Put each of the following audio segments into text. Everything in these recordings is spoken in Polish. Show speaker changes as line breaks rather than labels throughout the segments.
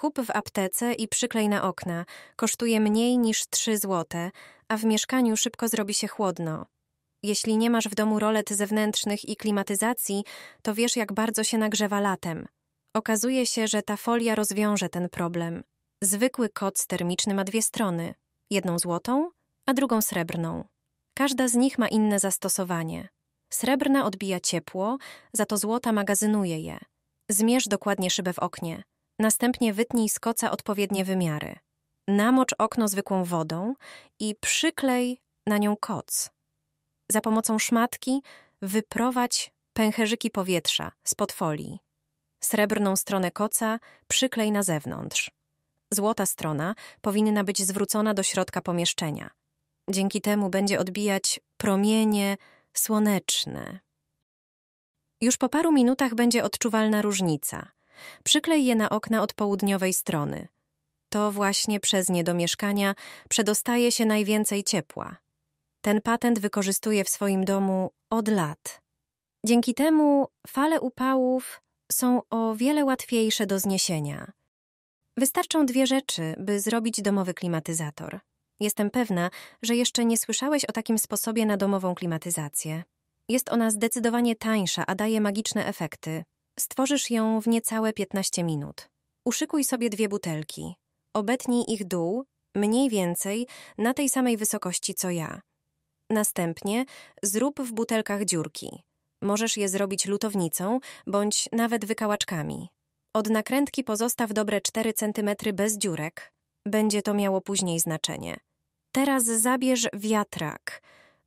Kup w aptece i przyklej na okna. Kosztuje mniej niż 3 złote, a w mieszkaniu szybko zrobi się chłodno. Jeśli nie masz w domu rolet zewnętrznych i klimatyzacji, to wiesz, jak bardzo się nagrzewa latem. Okazuje się, że ta folia rozwiąże ten problem. Zwykły koc termiczny ma dwie strony: jedną złotą, a drugą srebrną. Każda z nich ma inne zastosowanie. Srebrna odbija ciepło, za to złota magazynuje je. Zmierz dokładnie szybę w oknie. Następnie wytnij z koca odpowiednie wymiary. Namocz okno zwykłą wodą i przyklej na nią koc. Za pomocą szmatki wyprowadź pęcherzyki powietrza spod folii. Srebrną stronę koca przyklej na zewnątrz. Złota strona powinna być zwrócona do środka pomieszczenia. Dzięki temu będzie odbijać promienie słoneczne. Już po paru minutach będzie odczuwalna różnica – przyklej je na okna od południowej strony. To właśnie przez nie do mieszkania przedostaje się najwięcej ciepła. Ten patent wykorzystuje w swoim domu od lat. Dzięki temu fale upałów są o wiele łatwiejsze do zniesienia. Wystarczą dwie rzeczy, by zrobić domowy klimatyzator. Jestem pewna, że jeszcze nie słyszałeś o takim sposobie na domową klimatyzację. Jest ona zdecydowanie tańsza, a daje magiczne efekty. Stworzysz ją w niecałe 15 minut. Uszykuj sobie dwie butelki. Obetnij ich dół, mniej więcej, na tej samej wysokości co ja. Następnie zrób w butelkach dziurki. Możesz je zrobić lutownicą bądź nawet wykałaczkami. Od nakrętki pozostaw dobre 4 cm bez dziurek. Będzie to miało później znaczenie. Teraz zabierz wiatrak –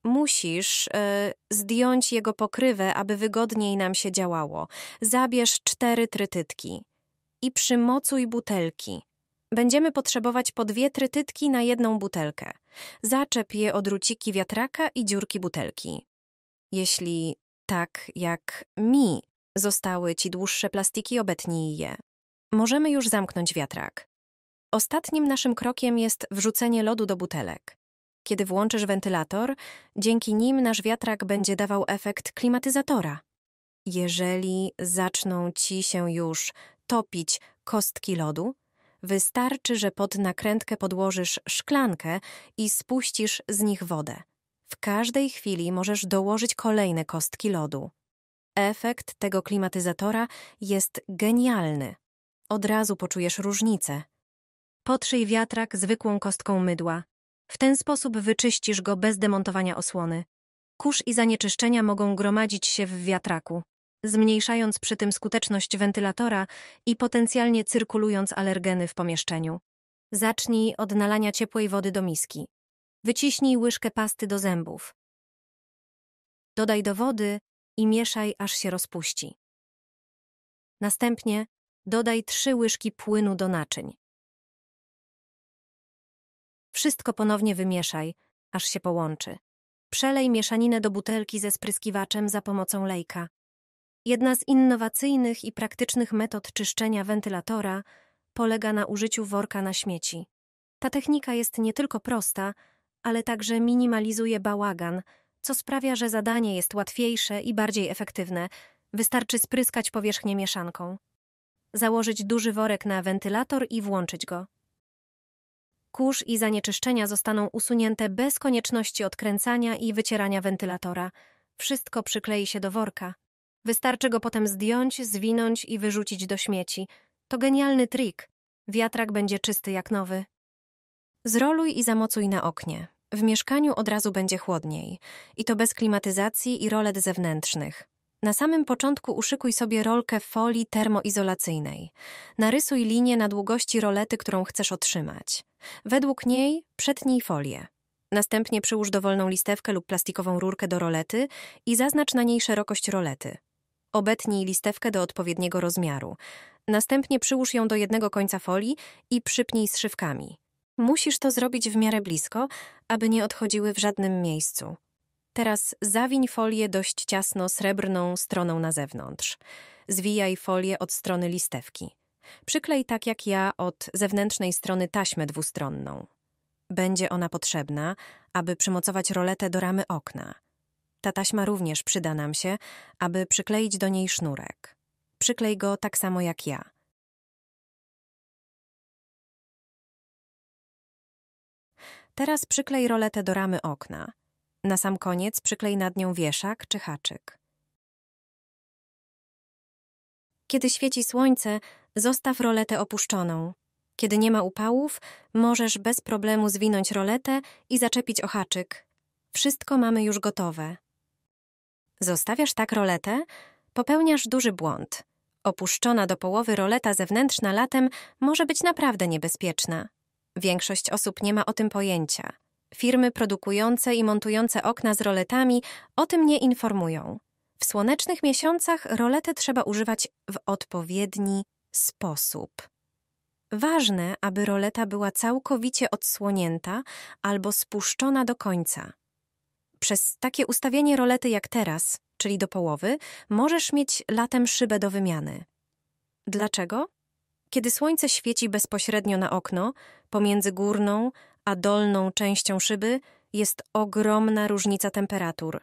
Musisz y, zdjąć jego pokrywę, aby wygodniej nam się działało. Zabierz cztery trytytki i przymocuj butelki. Będziemy potrzebować po dwie trytytki na jedną butelkę. Zaczep je od ruciki wiatraka i dziurki butelki. Jeśli tak jak mi zostały ci dłuższe plastiki, obetnij je. Możemy już zamknąć wiatrak. Ostatnim naszym krokiem jest wrzucenie lodu do butelek. Kiedy włączysz wentylator, dzięki nim nasz wiatrak będzie dawał efekt klimatyzatora. Jeżeli zaczną ci się już topić kostki lodu, wystarczy, że pod nakrętkę podłożysz szklankę i spuścisz z nich wodę. W każdej chwili możesz dołożyć kolejne kostki lodu. Efekt tego klimatyzatora jest genialny. Od razu poczujesz różnicę. Potrzyj wiatrak zwykłą kostką mydła. W ten sposób wyczyścisz go bez demontowania osłony. Kurz i zanieczyszczenia mogą gromadzić się w wiatraku, zmniejszając przy tym skuteczność wentylatora i potencjalnie cyrkulując
alergeny w pomieszczeniu. Zacznij od nalania ciepłej wody do miski. Wyciśnij łyżkę pasty do zębów. Dodaj do wody i mieszaj, aż się rozpuści. Następnie dodaj trzy łyżki płynu do naczyń. Wszystko ponownie wymieszaj, aż się połączy. Przelej mieszaninę do butelki ze spryskiwaczem za pomocą lejka.
Jedna z innowacyjnych i praktycznych metod czyszczenia wentylatora polega na użyciu worka na śmieci. Ta technika jest nie tylko prosta, ale także minimalizuje bałagan, co sprawia, że zadanie jest łatwiejsze i bardziej efektywne. Wystarczy spryskać powierzchnię mieszanką. Założyć duży worek na wentylator i włączyć go kurz i zanieczyszczenia zostaną usunięte bez konieczności odkręcania i wycierania wentylatora. Wszystko przyklei się do worka. Wystarczy go potem zdjąć, zwinąć i wyrzucić do śmieci. To genialny trik. Wiatrak będzie czysty jak nowy. Zroluj i zamocuj na oknie. W mieszkaniu od razu będzie chłodniej. I to bez klimatyzacji i rolet zewnętrznych. Na samym początku uszykuj sobie rolkę folii termoizolacyjnej. Narysuj linię na długości rolety, którą chcesz otrzymać. Według niej przetnij folię. Następnie przyłóż dowolną listewkę lub plastikową rurkę do rolety i zaznacz na niej szerokość rolety. Obetnij listewkę do odpowiedniego rozmiaru. Następnie przyłóż ją do jednego końca folii i przypnij szywkami. Musisz to zrobić w miarę blisko, aby nie odchodziły w żadnym miejscu. Teraz zawiń folię dość ciasno srebrną stroną na zewnątrz. Zwijaj folię od strony listewki. Przyklej tak jak ja od zewnętrznej strony taśmę dwustronną. Będzie ona potrzebna, aby przymocować roletę do ramy okna. Ta taśma również przyda nam się, aby
przykleić do niej sznurek. Przyklej go tak samo jak ja. Teraz przyklej roletę do ramy okna. Na sam koniec przyklej nad nią wieszak czy haczyk.
Kiedy świeci słońce, Zostaw roletę opuszczoną. Kiedy nie ma upałów, możesz bez problemu zwinąć roletę i zaczepić o haczyk. Wszystko mamy już gotowe. Zostawiasz tak roletę, popełniasz duży błąd. Opuszczona do połowy roleta zewnętrzna latem może być naprawdę niebezpieczna. Większość osób nie ma o tym pojęcia. Firmy produkujące i montujące okna z roletami o tym nie informują. W słonecznych miesiącach roletę trzeba używać w odpowiedni sposób. Ważne, aby roleta była całkowicie odsłonięta albo spuszczona do końca. Przez takie ustawienie rolety jak teraz, czyli do połowy, możesz mieć latem szybę do wymiany. Dlaczego? Kiedy słońce świeci bezpośrednio na okno, pomiędzy górną a dolną częścią szyby jest ogromna różnica temperatur.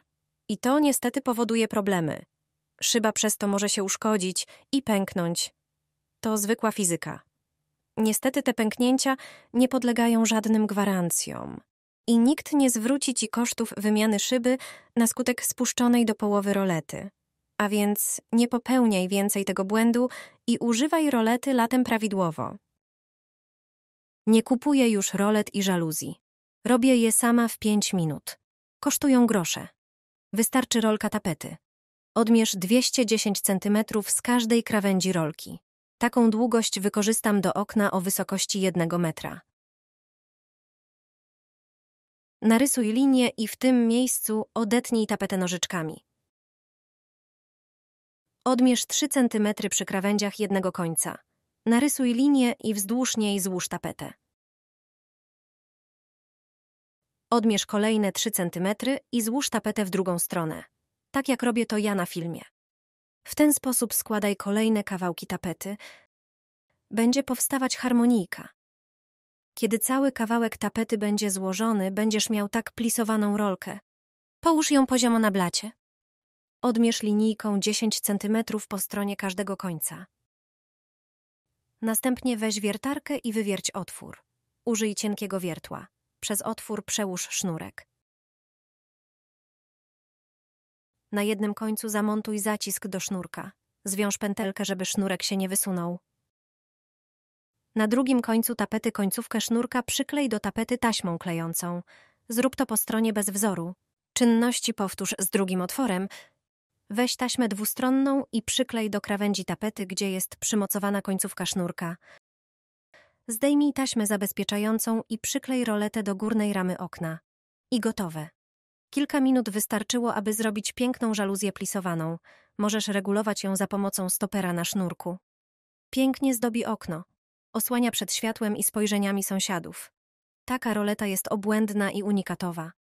I to niestety powoduje problemy. Szyba przez to może się uszkodzić i pęknąć, to zwykła fizyka. Niestety te pęknięcia nie podlegają żadnym gwarancjom i nikt nie zwróci ci kosztów wymiany szyby na skutek spuszczonej do połowy rolety. A więc nie popełniaj więcej tego błędu i używaj rolety latem prawidłowo.
Nie kupuję już rolet i żaluzji. Robię je sama w 5 minut. Kosztują grosze. Wystarczy rolka tapety. Odmierz 210 cm z każdej krawędzi rolki. Taką długość wykorzystam do okna o wysokości jednego metra. Narysuj linię i w tym miejscu odetnij tapetę nożyczkami. Odmierz 3 cm przy krawędziach jednego końca. Narysuj linię i wzdłuż niej złóż tapetę. Odmierz kolejne 3 cm i złóż tapetę w drugą stronę, tak jak robię to ja na filmie.
W ten sposób składaj kolejne kawałki tapety. Będzie powstawać harmonijka. Kiedy cały kawałek tapety będzie złożony, będziesz miał tak
plisowaną rolkę. Połóż ją poziomo na blacie. Odmierz linijką 10 cm po stronie każdego końca. Następnie weź wiertarkę i wywierć otwór. Użyj cienkiego wiertła. Przez otwór przełóż sznurek. Na jednym końcu zamontuj zacisk do sznurka. Zwiąż pętelkę, żeby sznurek się nie wysunął.
Na drugim końcu tapety końcówkę sznurka przyklej do tapety taśmą klejącą. Zrób to po stronie bez wzoru. Czynności powtórz z drugim otworem. Weź taśmę dwustronną i przyklej do krawędzi tapety, gdzie jest przymocowana końcówka sznurka. Zdejmij taśmę zabezpieczającą i przyklej roletę do górnej ramy okna. I gotowe. Kilka minut wystarczyło, aby zrobić piękną żaluzję plisowaną. Możesz regulować ją za pomocą stopera na sznurku. Pięknie zdobi okno. Osłania
przed światłem i spojrzeniami sąsiadów. Taka roleta jest obłędna i unikatowa.